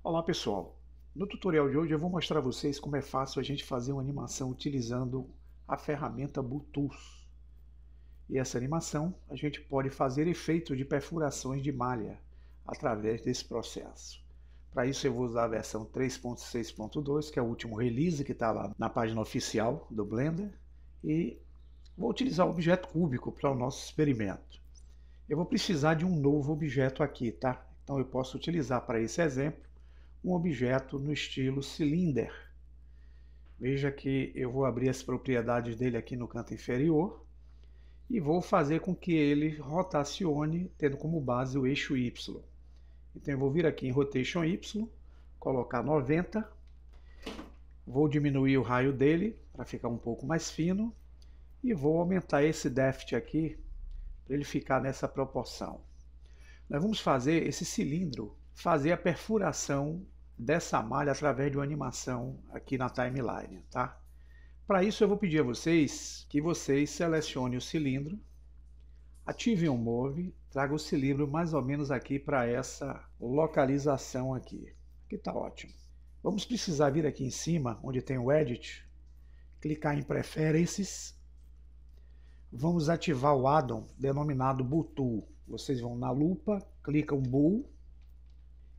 Olá pessoal, no tutorial de hoje eu vou mostrar a vocês como é fácil a gente fazer uma animação utilizando a ferramenta Bluetooth. E essa animação a gente pode fazer efeito de perfurações de malha através desse processo. Para isso eu vou usar a versão 3.6.2, que é o último release que está lá na página oficial do Blender, e vou utilizar o objeto cúbico para o nosso experimento. Eu vou precisar de um novo objeto aqui, tá? Então eu posso utilizar para esse exemplo um objeto no estilo cylinder. Veja que eu vou abrir as propriedades dele aqui no canto inferior e vou fazer com que ele rotacione, tendo como base o eixo Y. Então eu vou vir aqui em Rotation Y, colocar 90, vou diminuir o raio dele para ficar um pouco mais fino e vou aumentar esse déficit aqui para ele ficar nessa proporção. Nós vamos fazer esse cilindro, fazer a perfuração dessa malha através de uma animação aqui na timeline, tá? Para isso eu vou pedir a vocês que vocês selecionem o cilindro, ativem o Move, traga o cilindro mais ou menos aqui para essa localização aqui. Aqui está ótimo. Vamos precisar vir aqui em cima, onde tem o Edit, clicar em Preferences, vamos ativar o addon denominado Bluetooth. Tool. Vocês vão na lupa, clicam Bull,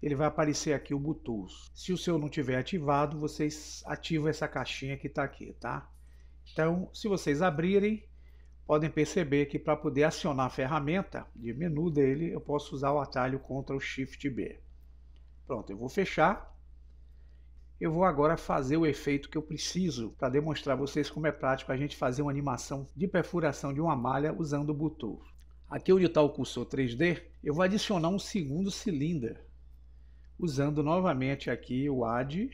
ele vai aparecer aqui o Bluetooth. Se o seu não tiver ativado, vocês ativam essa caixinha que está aqui, tá? Então, se vocês abrirem, podem perceber que para poder acionar a ferramenta de menu dele, eu posso usar o atalho Ctrl Shift B. Pronto, eu vou fechar. Eu vou agora fazer o efeito que eu preciso para demonstrar a vocês como é prático a gente fazer uma animação de perfuração de uma malha usando o Bluetooth. Aqui onde está o cursor 3D, eu vou adicionar um segundo cilindro usando novamente aqui o add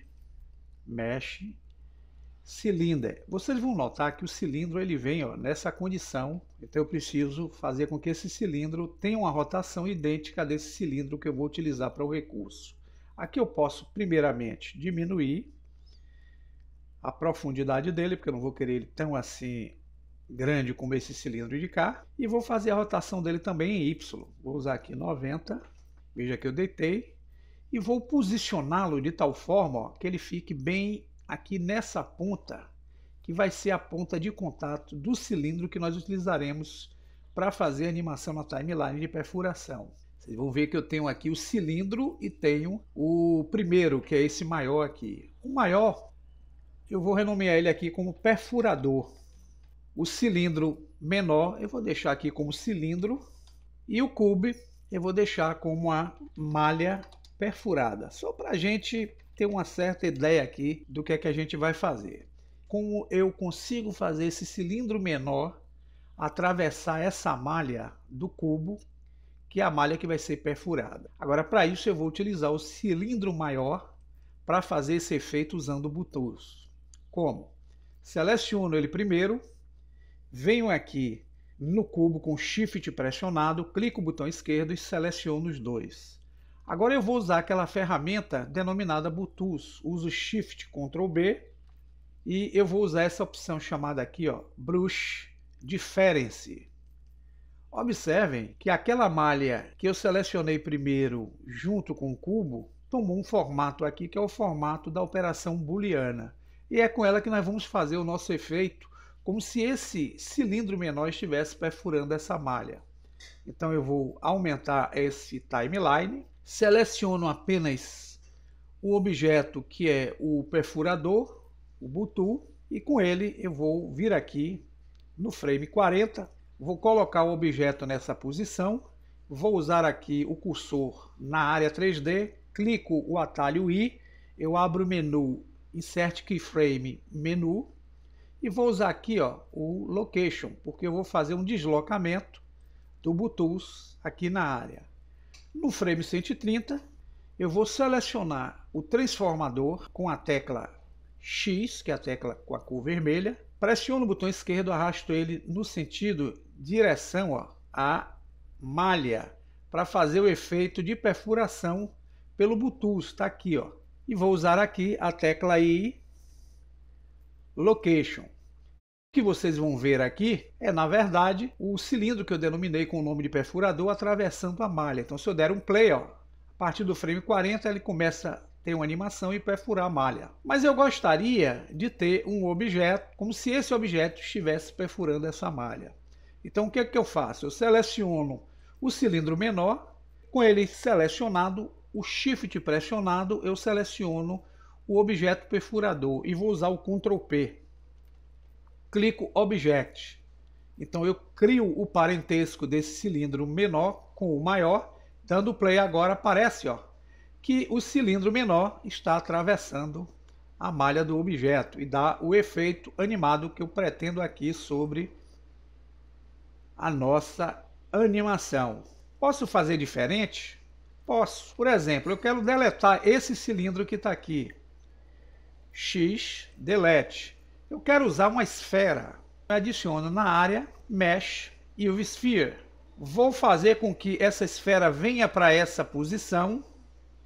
mesh cylinder. Vocês vão notar que o cilindro ele vem ó, nessa condição, então eu preciso fazer com que esse cilindro tenha uma rotação idêntica desse cilindro que eu vou utilizar para o recurso. Aqui eu posso primeiramente diminuir a profundidade dele, porque eu não vou querer ele tão assim grande como esse cilindro de cá, e vou fazer a rotação dele também em Y. Vou usar aqui 90, veja que eu deitei, e vou posicioná-lo de tal forma ó, que ele fique bem aqui nessa ponta, que vai ser a ponta de contato do cilindro que nós utilizaremos para fazer a animação na timeline de perfuração. Vocês vão ver que eu tenho aqui o cilindro e tenho o primeiro, que é esse maior aqui. O maior, eu vou renomear ele aqui como perfurador. O cilindro menor, eu vou deixar aqui como cilindro. E o cube, eu vou deixar como a malha perfurada, só para a gente ter uma certa ideia aqui do que é que a gente vai fazer. Como eu consigo fazer esse cilindro menor atravessar essa malha do cubo, que é a malha que vai ser perfurada. Agora, para isso, eu vou utilizar o cilindro maior para fazer esse efeito usando botões. Como? Seleciono ele primeiro, venho aqui no cubo com Shift pressionado, clico o botão esquerdo e seleciono os dois. Agora eu vou usar aquela ferramenta denominada Bluetooth. Uso Shift Ctrl B e eu vou usar essa opção chamada aqui, ó, Brush Difference. Observem que aquela malha que eu selecionei primeiro junto com o cubo tomou um formato aqui que é o formato da operação booleana. E é com ela que nós vamos fazer o nosso efeito como se esse cilindro menor estivesse perfurando essa malha. Então eu vou aumentar esse timeline seleciono apenas o objeto que é o perfurador, o butu, e com ele eu vou vir aqui no frame 40, vou colocar o objeto nessa posição, vou usar aqui o cursor na área 3D, clico o atalho I, eu abro o menu Insert Keyframe Menu, e vou usar aqui ó, o Location, porque eu vou fazer um deslocamento do Bluetooth aqui na área. No frame 130, eu vou selecionar o transformador com a tecla X, que é a tecla com a cor vermelha, pressiono o botão esquerdo, arrasto ele no sentido direção ó, à malha, para fazer o efeito de perfuração pelo Bluetooth, está aqui. Ó. E vou usar aqui a tecla I, Location que vocês vão ver aqui é, na verdade, o cilindro que eu denominei com o nome de perfurador atravessando a malha. Então, se eu der um play, ó, a partir do frame 40, ele começa a ter uma animação e perfurar a malha. Mas eu gostaria de ter um objeto, como se esse objeto estivesse perfurando essa malha. Então, o que é que eu faço? Eu seleciono o cilindro menor, com ele selecionado, o shift pressionado, eu seleciono o objeto perfurador e vou usar o Ctrl P clico Object. Então eu crio o parentesco desse cilindro menor com o maior, dando play agora aparece ó, que o cilindro menor está atravessando a malha do objeto e dá o efeito animado que eu pretendo aqui sobre a nossa animação. Posso fazer diferente? Posso. Por exemplo, eu quero deletar esse cilindro que está aqui. X, delete. Eu quero usar uma esfera. adiciono na área Mesh e o Sphere. Vou fazer com que essa esfera venha para essa posição.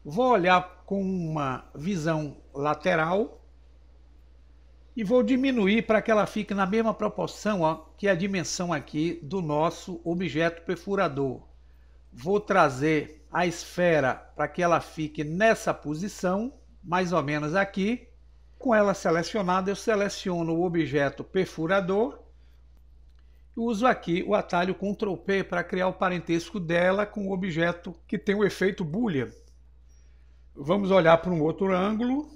Vou olhar com uma visão lateral e vou diminuir para que ela fique na mesma proporção ó, que a dimensão aqui do nosso objeto perfurador. Vou trazer a esfera para que ela fique nessa posição, mais ou menos aqui, com ela selecionada, eu seleciono o objeto perfurador e uso aqui o atalho Ctrl P para criar o parentesco dela com o objeto que tem o efeito Boolean. Vamos olhar para um outro ângulo.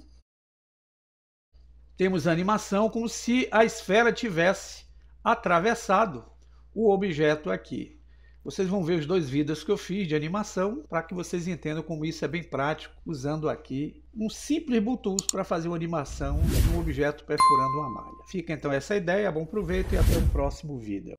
Temos a animação como se a esfera tivesse atravessado o objeto aqui. Vocês vão ver os dois vídeos que eu fiz de animação para que vocês entendam como isso é bem prático, usando aqui um simples Bluetooth para fazer uma animação de um objeto perfurando uma malha. Fica então essa ideia, bom proveito e até o próximo vídeo.